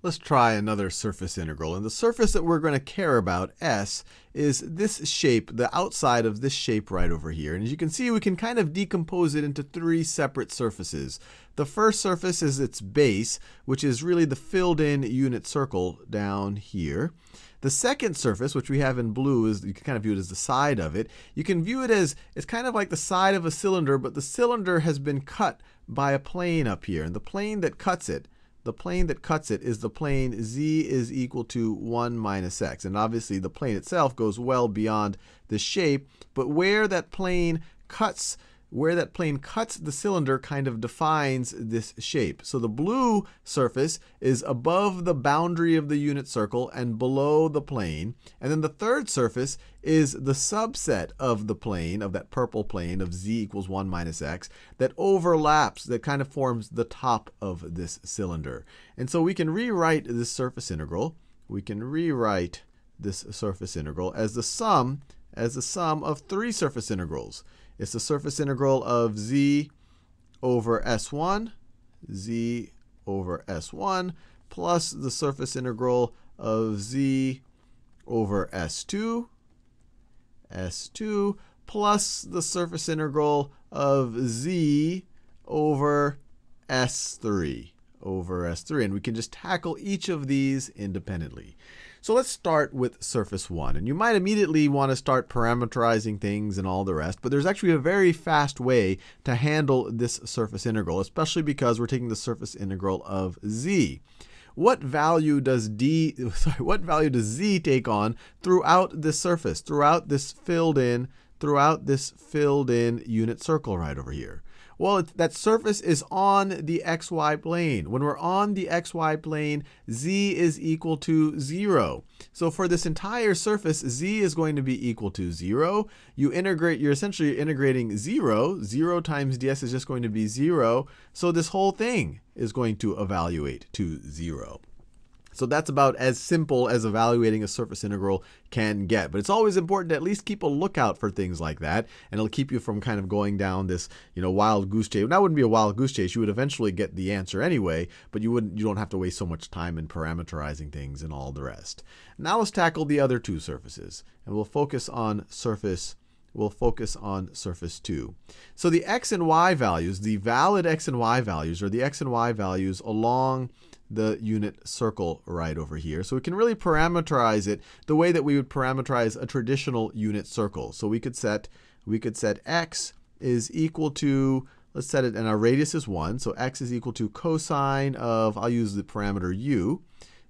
Let's try another surface integral. And the surface that we're going to care about, S, is this shape, the outside of this shape right over here. And as you can see, we can kind of decompose it into three separate surfaces. The first surface is its base, which is really the filled in unit circle down here. The second surface, which we have in blue, is you can kind of view it as the side of it. You can view it as it's kind of like the side of a cylinder, but the cylinder has been cut by a plane up here. And the plane that cuts it the plane that cuts it is the plane z is equal to 1 minus x. And obviously the plane itself goes well beyond the shape, but where that plane cuts where that plane cuts the cylinder kind of defines this shape. So the blue surface is above the boundary of the unit circle and below the plane. And then the third surface is the subset of the plane, of that purple plane of z equals 1 minus x, that overlaps, that kind of forms the top of this cylinder. And so we can rewrite this surface integral. We can rewrite this surface integral as the sum as the sum of three surface integrals. It's the surface integral of z over s1, z over s1, plus the surface integral of z over s2, s2, plus the surface integral of z over s3, over s3. And we can just tackle each of these independently. So let's start with surface one. And you might immediately want to start parameterizing things and all the rest, but there's actually a very fast way to handle this surface integral, especially because we're taking the surface integral of z what value does d sorry, what value does z take on throughout this surface, throughout this filled in, throughout this filled in unit circle right over here? Well, that surface is on the xy plane. When we're on the xy plane, z is equal to 0. So for this entire surface, z is going to be equal to 0. You integrate, you're essentially integrating 0. 0 times ds is just going to be 0. So this whole thing is going to evaluate to 0. So that's about as simple as evaluating a surface integral can get. But it's always important to at least keep a lookout for things like that, and it'll keep you from kind of going down this, you know, wild goose chase. That wouldn't be a wild goose chase. You would eventually get the answer anyway, but you wouldn't. You don't have to waste so much time in parameterizing things and all the rest. Now let's tackle the other two surfaces, and we'll focus on surface we'll focus on surface 2. So the x and y values, the valid x and y values, or the x and y values along the unit circle right over here. So we can really parameterize it the way that we would parameterize a traditional unit circle. So we could set, we could set x is equal to, let's set it, and our radius is 1. So x is equal to cosine of, I'll use the parameter u,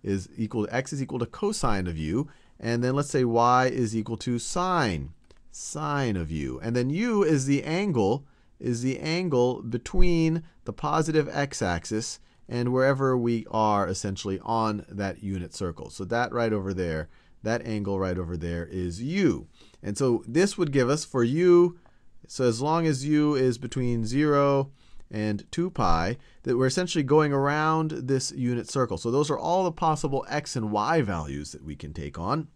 is equal to, x is equal to cosine of u. And then let's say y is equal to sine, sine of u. And then u is the angle, is the angle between the positive x-axis and wherever we are essentially on that unit circle. So that right over there, that angle right over there is u. And so this would give us for u, so as long as u is between 0 and 2 pi, that we're essentially going around this unit circle. So those are all the possible x and y values that we can take on.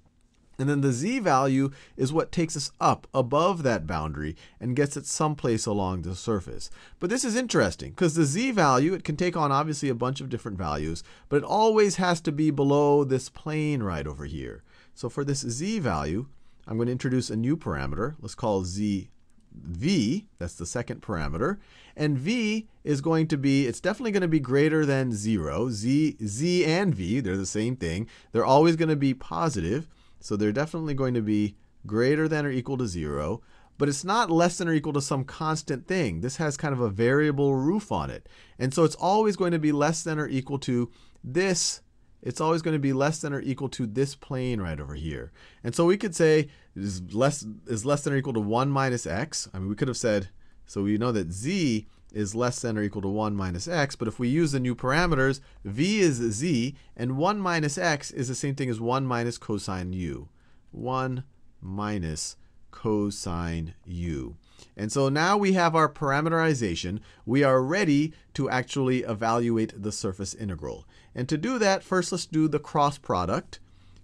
And then the z value is what takes us up above that boundary and gets it someplace along the surface. But this is interesting because the z value, it can take on obviously a bunch of different values, but it always has to be below this plane right over here. So for this z value, I'm going to introduce a new parameter. Let's call z v, that's the second parameter, and v is going to be, it's definitely going to be greater than 0. z, z and v, they're the same thing. They're always going to be positive. So they're definitely going to be greater than or equal to 0, but it's not less than or equal to some constant thing. This has kind of a variable roof on it. And so it's always going to be less than or equal to this. It's always going to be less than or equal to this plane right over here. And so we could say is less, is less than or equal to 1 minus x. I mean, we could have said, so we know that z is less than or equal to 1 minus x, but if we use the new parameters, v is z, and 1 minus x is the same thing as 1 minus cosine u. 1 minus cosine u. And so now we have our parameterization. We are ready to actually evaluate the surface integral. And to do that, first let's do the cross product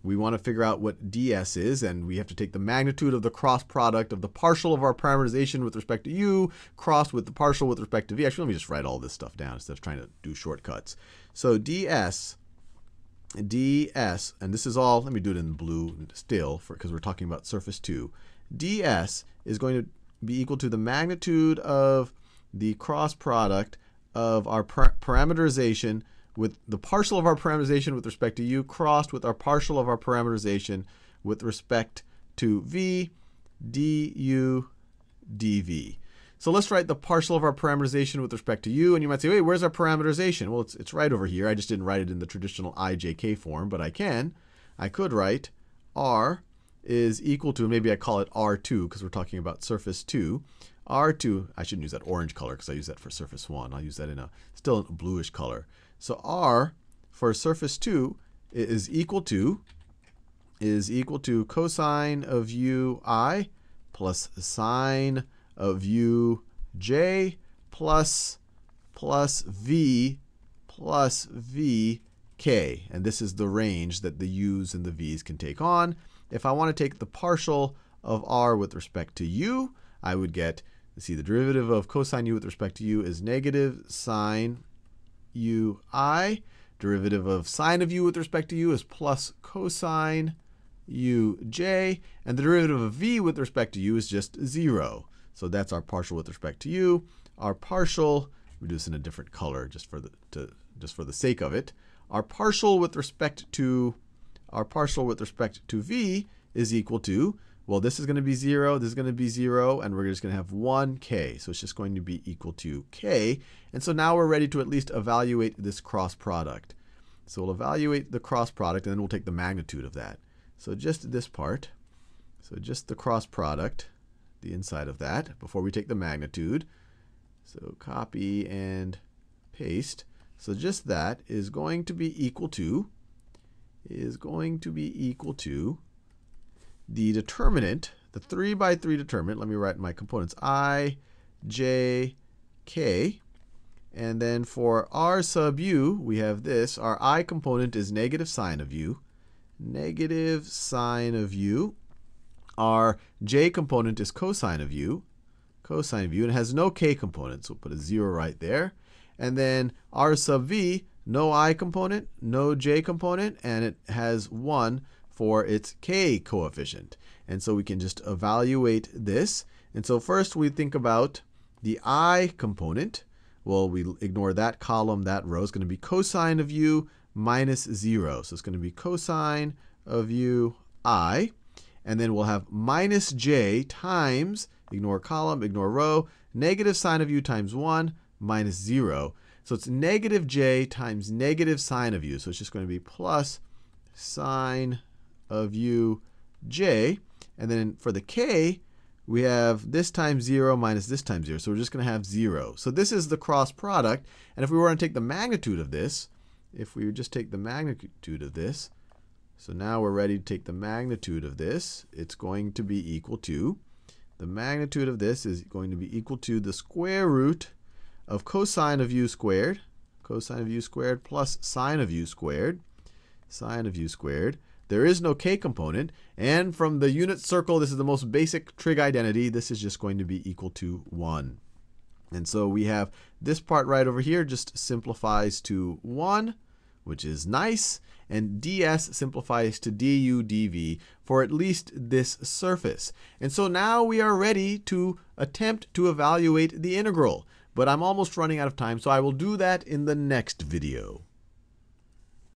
we want to figure out what ds is, and we have to take the magnitude of the cross product of the partial of our parameterization with respect to u crossed with the partial with respect to v. Actually, let me just write all this stuff down instead of trying to do shortcuts. So ds, ds, and this is all, let me do it in blue still because we're talking about surface 2. ds is going to be equal to the magnitude of the cross product of our par parameterization with the partial of our parameterization with respect to u crossed with our partial of our parameterization with respect to v du dv. So let's write the partial of our parameterization with respect to u. And you might say, wait, where's our parameterization? Well, it's, it's right over here. I just didn't write it in the traditional ijk form, but I can. I could write r is equal to, maybe I call it r2 because we're talking about surface 2. r2, I shouldn't use that orange color because I use that for surface 1. I'll use that in a still in a bluish color. So R for surface 2 is equal to is equal to cosine of ui plus sine of uj plus plus v plus vk. And this is the range that the u's and the v's can take on. If I want to take the partial of r with respect to u, I would get, see the derivative of cosine u with respect to u is negative sine u i. Derivative of sine of u with respect to u is plus cosine uj. And the derivative of v with respect to u is just 0. So that's our partial with respect to u. Our partial, we do this in a different color just for the, to, just for the sake of it. Our partial with respect to our partial with respect to v is equal to well, this is going to be 0, this is going to be 0, and we're just going to have 1k. So it's just going to be equal to k. And so now we're ready to at least evaluate this cross product. So we'll evaluate the cross product, and then we'll take the magnitude of that. So just this part, so just the cross product, the inside of that, before we take the magnitude. So copy and paste. So just that is going to be equal to, is going to be equal to the determinant, the 3 by 3 determinant, let me write my components, i, j, k. And then for r sub u, we have this. Our i component is negative sine of u. Negative sine of u. Our j component is cosine of u. Cosine of u. And it has no k component, so we'll put a 0 right there. And then r sub v, no i component, no j component, and it has 1 for its k coefficient. And so we can just evaluate this. And so first we think about the i component. Well, we ignore that column, that row. is going to be cosine of u minus 0. So it's going to be cosine of u i. And then we'll have minus j times, ignore column, ignore row, negative sine of u times 1 minus 0. So it's negative j times negative sine of u. So it's just going to be plus sine of u j. And then for the k, we have this times 0 minus this times 0. So we're just going to have 0. So this is the cross product. And if we were to take the magnitude of this, if we would just take the magnitude of this, so now we're ready to take the magnitude of this. It's going to be equal to, the magnitude of this is going to be equal to the square root of cosine of u squared, cosine of u squared plus sine of u squared, sine of u squared, there is no k component. And from the unit circle, this is the most basic trig identity. This is just going to be equal to 1. And so we have this part right over here just simplifies to 1, which is nice. And ds simplifies to du dv for at least this surface. And so now we are ready to attempt to evaluate the integral. But I'm almost running out of time, so I will do that in the next video.